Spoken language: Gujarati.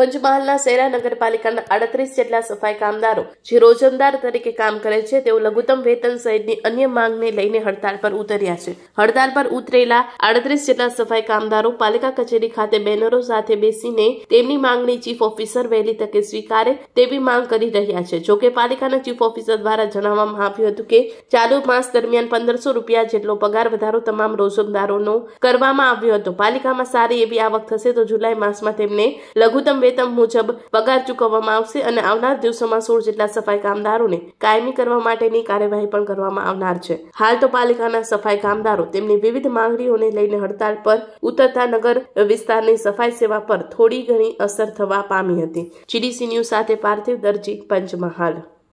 પંચમહાલના સેરા નગરપાલિકાના આડત્રીસ જેટલા સફાઈ કામદારો જે રોજમદાર તરીકે કામ કરે છે તેઓ લઘુત્તમ વેતન સહિતની અન્ય માંગને લઈને હડતાળ પર ઉતર્યા છે હડતાળ પર ઉતરેલા અડત્રીસ જેટલા સફાઈ કામદારો પાલિકા કચેરી ખાતે બેનરો સાથે બેસીને તેમની માંગણી ચીફ ઓફિસર વહેલી તકે સ્વીકારે તેવી માંગ કરી રહ્યા છે જોકે પાલિકાના ચીફ ઓફિસર દ્વારા જણાવવામાં આવ્યું હતું કે ચાલુ માસ દરમિયાન પંદરસો રૂપિયા જેટલો પગાર વધારો તમામ રોજમદારોનો કરવામાં આવ્યો હતો પાલિકામાં સારી એવી આવક થશે તો જુલાઈ માસમાં તેમને લઘુત્તમ વેતન મુજબ પગાર ચૂકવવામાં આવશે અને આવનાર દિવસોમાં સોળ જેટલા સફાઈ કામદારોને કાયમી કરવા માટેની કાર્યવાહી પણ કરવામાં આવનાર છે હાલ તો પાલિકાના સફાઈ કામદારો તેમની વિવિધ માંગણીઓને લઈને હડતાળ પર ઉતરતા નગર વિસ્તારની સફાઈ સેવા પર થોડી ઘણી અસર થવા પામી હતી જીડીસી ન્યૂઝ સાથે પાર્થિવ દરજી પંચમહાલ